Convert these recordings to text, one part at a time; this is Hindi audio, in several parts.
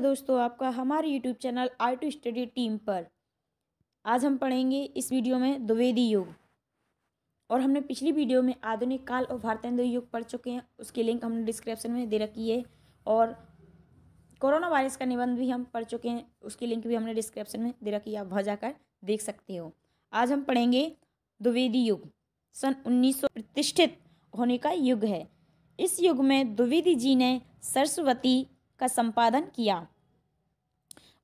है दोस्तों आपका हमारे YouTube channel I two study team पर आज हम पढ़ेंगे इस वीडियो में द्विवेदी योग और हमने पिछली वीडियो में आधुनिक काल और भारतेंदु युग पढ़ चुके हैं उसकी लिंक हमने डिस्क्रिप्शन में दे रखी है और कोरोना वायरस का निबंध भी हम पढ़ चुके हैं उसकी लिंक भी हमने डिस्क्रिप्शन में दे रखी है आप वहाँ जाकर देख सकते हो आज हम पढ़ेंगे द्विवेदी युग सन सौ प्रतिष्ठित होने का युग है इस युग में द्विवेदी जी ने सरस्वती का संपादन किया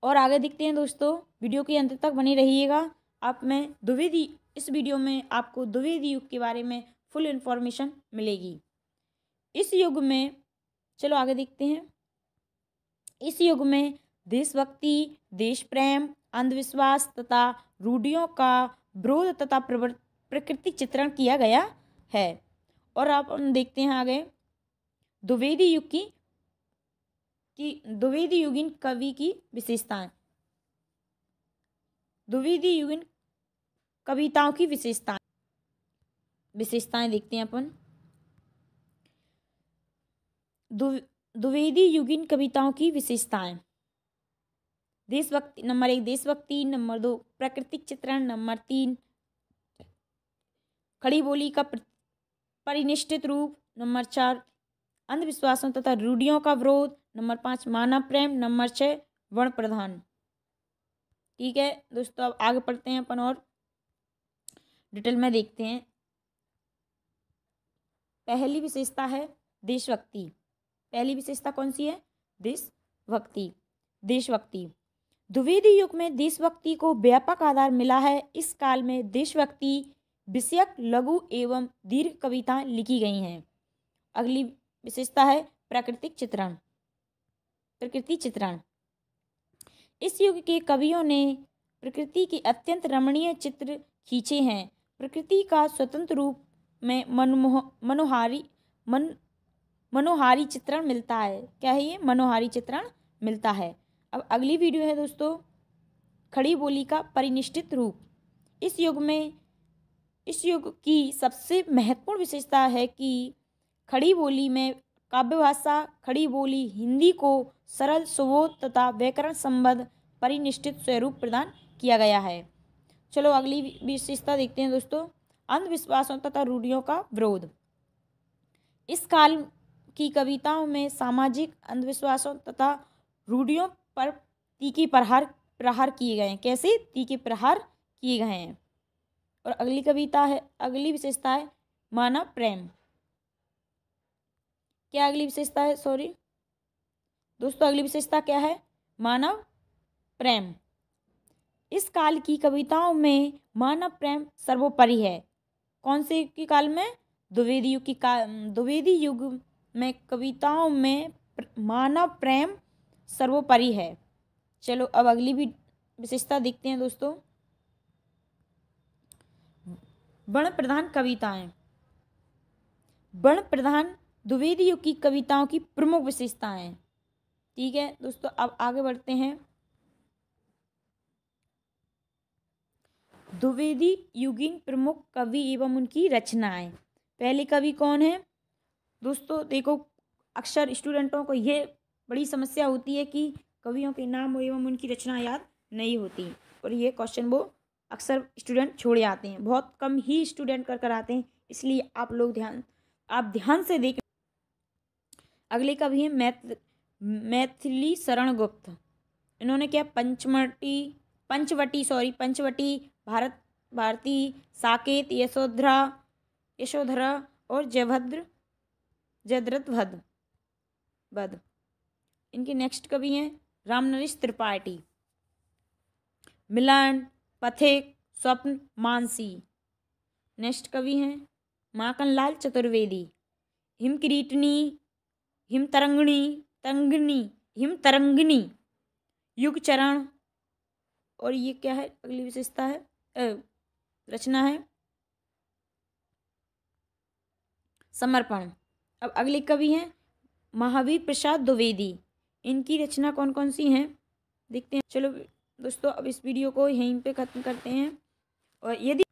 और आगे दिखते हैं दोस्तों वीडियो के अंत तक बने रहिएगा आप में द्विवेदी इस वीडियो में आपको द्विवेदी युग के बारे में फुल इन्फॉर्मेशन मिलेगी इस युग में चलो आगे देखते हैं इस युग में देशभक्ति देश प्रेम अंधविश्वास तथा रूढ़ियों का विरोध तथा प्रकृति चित्रण किया गया है और आप देखते हैं आगे द्विवेदी युग की कि द्विवेदी युगिन कवि की विशेषताएं द्विवेदी युगिन कविताओं की विशेषताएं विशेषताएं देखते हैं अपन द्विवेदी युगिन कविताओं की विशेषताएं देशभक्ति नंबर एक देशभक्ति नंबर दो प्राकृतिक चित्रण नंबर तीन खड़ी बोली का परिनिष्ठित रूप नंबर चार अंधविश्वासों तथा रूढ़ियों का विरोध नंबर पाँच मानव प्रेम नंबर छः वर्ण प्रधान ठीक है दोस्तों अब आगे पढ़ते हैं अपन और डिटेल में देखते हैं पहली विशेषता है देशभक्ति पहली विशेषता कौन सी है देशभक्ति देशभक्ति द्विवेदी युग में देशभक्ति को व्यापक आधार मिला है इस काल में देशभक्ति विषयक लघु एवं दीर्घ कविताएं लिखी गई हैं अगली विशेषता है प्राकृतिक चित्रण प्रकृति चित्रण इस युग के कवियों ने प्रकृति के अत्यंत रमणीय चित्र खींचे हैं प्रकृति का स्वतंत्र रूप में मनमोह मनोहारी मन मनोहारी चित्रण मिलता है क्या है ये मनोहारी चित्रण मिलता है अब अगली वीडियो है दोस्तों खड़ी बोली का परिनिष्ठित रूप इस युग में इस युग की सबसे महत्वपूर्ण विशेषता है कि खड़ी बोली में काव्य भाषा खड़ी बोली हिंदी को सरल सुबोध तथा व्याकरण संबद्ध परिनिष्ठित स्वरूप प्रदान किया गया है चलो अगली विशेषता देखते हैं दोस्तों अंधविश्वासों तथा रूढ़ियों का विरोध इस काल की कविताओं में सामाजिक अंधविश्वासों तथा रूढ़ियों पर तीखे प्रहार प्रहार किए गए हैं कैसे तीखे प्रहार किए गए हैं और अगली कविता है अगली विशेषता है मानव प्रेम क्या अगली विशेषता है सॉरी दोस्तों अगली विशेषता क्या है मानव प्रेम इस काल की कविताओं में मानव प्रेम सर्वोपरि है कौन से युग के काल में द्विवेदी युग की काल द्विवेदी युग में कविताओं में मानव प्रेम सर्वोपरि है चलो अब अगली भी विशेषता देखते हैं दोस्तों वर्ण प्रधान कविताएं वर्ण प्रधान द्विवेदी युग की कविताओं की प्रमुख विशेषताएं ठीक है दोस्तों अब आगे बढ़ते हैं द्विवेदी युगीन प्रमुख कवि एवं उनकी रचनाएं पहले कवि कौन है दोस्तों देखो अक्सर स्टूडेंटों को यह बड़ी समस्या होती है कि कवियों के नाम एवं उनकी रचना याद नहीं होती और ये क्वेश्चन वो अक्सर स्टूडेंट छोड़ आते हैं बहुत कम ही स्टूडेंट कर कर आते हैं इसलिए आप लोग ध्यान आप ध्यान से देख अगले कवि हैं मैथ मैथिली शरण गुप्त इन्होंने क्या पंचमटी पंचवटी सॉरी पंचवटी भारत भारती साकेत यशोधरा यशोधरा और जयभद्र जयद्रथ भद भद इनके नेक्स्ट कवि हैं रामनरेश त्रिपाठी मिलन पथिक स्वप्न मानसी नेक्स्ट कवि हैं माकनलाल चतुर्वेदी हिमकिरीटनी हिम तरंगणी तरंगनी हिम तरंगनी युग चरण और ये क्या है अगली विशेषता है ए, रचना है समर्पण अब अगले कवि हैं महावीर प्रसाद द्विवेदी इनकी रचना कौन कौन सी हैं देखते हैं चलो दोस्तों अब इस वीडियो को यहीं पे ख़त्म करते हैं और यदि